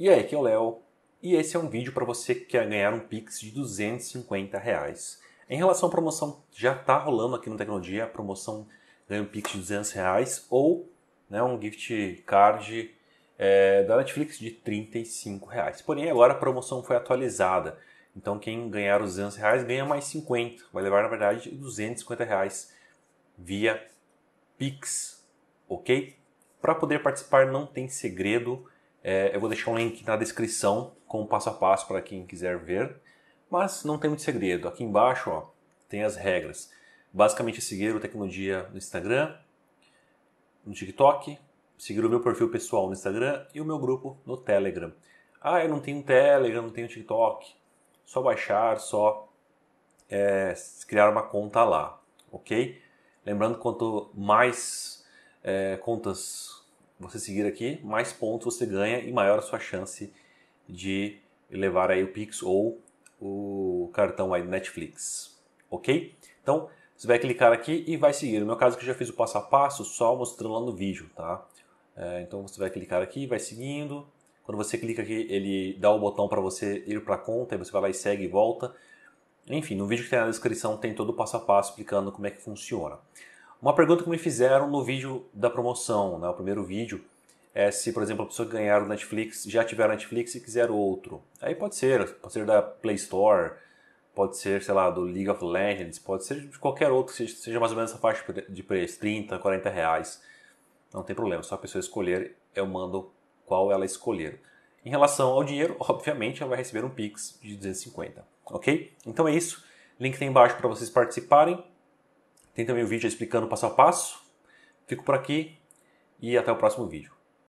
E aí, aqui é o Léo, e esse é um vídeo para você que quer ganhar um Pix de 250 reais. Em relação à promoção, já está rolando aqui no Tecnologia a promoção ganha um Pix de 200 reais ou né, um gift card é, da Netflix de 35 reais. Porém, agora a promoção foi atualizada. Então, quem ganhar os 200 reais ganha mais 50. Vai levar, na verdade, 250 reais via Pix, ok? Para poder participar não tem segredo. É, eu vou deixar um link na descrição com o passo a passo para quem quiser ver, mas não tem muito segredo. Aqui embaixo ó, tem as regras. Basicamente é seguir o Tecnologia no Instagram, no TikTok, seguir o meu perfil pessoal no Instagram e o meu grupo no Telegram. Ah, eu não tenho Telegram, não tenho TikTok. Só baixar, só é, criar uma conta lá, ok? Lembrando quanto mais é, contas você seguir aqui, mais pontos você ganha e maior a sua chance de levar aí o Pix ou o cartão aí do Netflix, ok? Então, você vai clicar aqui e vai seguir. No meu caso, que eu já fiz o passo a passo, só mostrando lá no vídeo, tá? É, então, você vai clicar aqui, vai seguindo. Quando você clica aqui, ele dá o botão para você ir para a conta, e você vai lá e segue e volta. Enfim, no vídeo que tem na descrição tem todo o passo a passo explicando como é que funciona. Uma pergunta que me fizeram no vídeo da promoção, né, o primeiro vídeo, é se, por exemplo, a pessoa ganhar o Netflix, já o Netflix e quiser outro. Aí pode ser, pode ser da Play Store, pode ser, sei lá, do League of Legends, pode ser de qualquer outro seja mais ou menos essa faixa de preço, 30, 40 reais. Não tem problema, só a pessoa escolher, eu mando qual ela escolher. Em relação ao dinheiro, obviamente, ela vai receber um Pix de 250, ok? Então é isso. Link tem embaixo para vocês participarem. Tem também um vídeo explicando passo a passo. Fico por aqui e até o próximo vídeo.